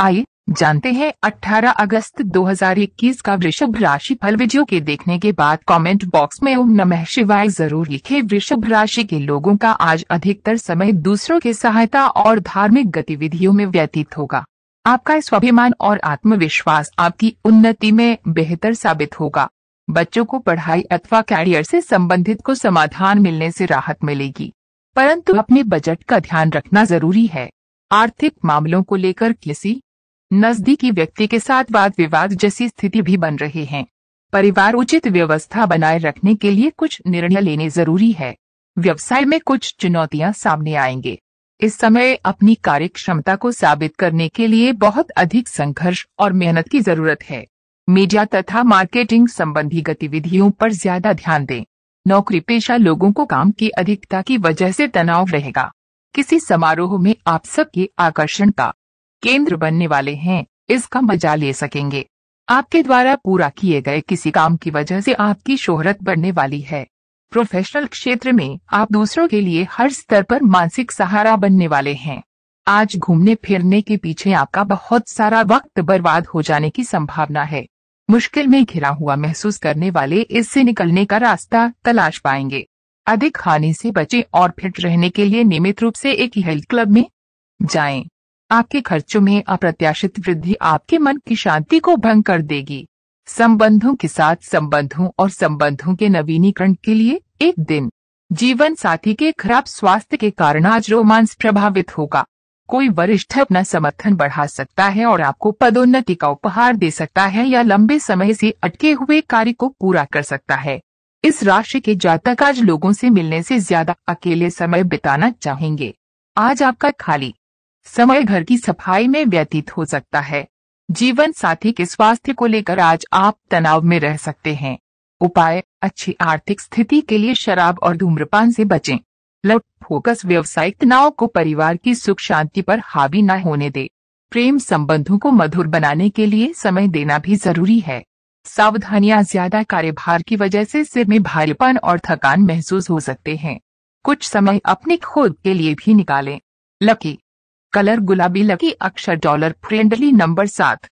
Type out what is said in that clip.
आइए जानते हैं 18 अगस्त 2021 का वृषभ राशि फल वीडियो के देखने के बाद कमेंट बॉक्स में ओम नमः शिवाय जरूर लिखे वृषभ राशि के लोगों का आज अधिकतर समय दूसरों के सहायता और धार्मिक गतिविधियों में व्यतीत होगा आपका स्वाभिमान और आत्मविश्वास आपकी उन्नति में बेहतर साबित होगा बच्चों को पढ़ाई अथवा कैरियर से संबंधित को समाधान मिलने से राहत मिलेगी परंतु अपने बजट का ध्यान रखना जरूरी है आर्थिक मामलों को लेकर किसी नजदीकी व्यक्ति के साथ वाद विवाद जैसी स्थिति भी बन रहे हैं परिवार उचित व्यवस्था बनाए रखने के लिए कुछ निर्णय लेने जरूरी है व्यवसाय में कुछ चुनौतियां सामने आएंगे इस समय अपनी कार्य क्षमता को साबित करने के लिए बहुत अधिक संघर्ष और मेहनत की जरूरत है मीडिया तथा मार्केटिंग संबंधी गतिविधियों पर ज्यादा ध्यान दें नौकरी पेशा लोगों को काम की अधिकता की वजह से तनाव रहेगा किसी समारोह में आप सबके आकर्षण का केंद्र बनने वाले हैं इसका मजा ले सकेंगे आपके द्वारा पूरा किए गए किसी काम की वजह से आपकी शोहरत बढ़ने वाली है प्रोफेशनल क्षेत्र में आप दूसरों के लिए हर स्तर पर मानसिक सहारा बनने वाले हैं आज घूमने फिरने के पीछे आपका बहुत सारा वक्त बर्बाद हो जाने की संभावना है मुश्किल में घिरा हुआ महसूस करने वाले इससे निकलने का रास्ता तलाश पाएंगे अधिक खाने से बचें और फिट रहने के लिए नियमित रूप से एक हेल्थ क्लब में जाएं। आपके खर्चों में अप्रत्याशित वृद्धि आपके मन की शांति को भंग कर देगी संबंधों के साथ संबंधों और संबंधों के नवीनीकरण के लिए एक दिन जीवन साथी के खराब स्वास्थ्य के कारण आज रोमांस प्रभावित होगा कोई वरिष्ठ अपना समर्थन बढ़ा सकता है और आपको पदोन्नति का उपहार दे सकता है या लंबे समय से अटके हुए कार्य को पूरा कर सकता है इस राशि के जातक आज लोगों से मिलने से ज्यादा अकेले समय बिताना चाहेंगे आज आपका खाली समय घर की सफाई में व्यतीत हो सकता है जीवन साथी के स्वास्थ्य को लेकर आज आप तनाव में रह सकते हैं उपाय अच्छी आर्थिक स्थिति के लिए शराब और धूम्रपान से बचें लव फोकस व्यवसायिक तनाव को परिवार की सुख शांति पर हावी न होने दे प्रेम संबंधों को मधुर बनाने के लिए समय देना भी जरूरी है सावधानियां ज्यादा कार्यभार की वजह से सिर में भारीपन और थकान महसूस हो सकते हैं कुछ समय अपने खुद के लिए भी निकालें लकी कलर गुलाबी लकी अक्षर डॉलर फ्रेंडली नंबर सात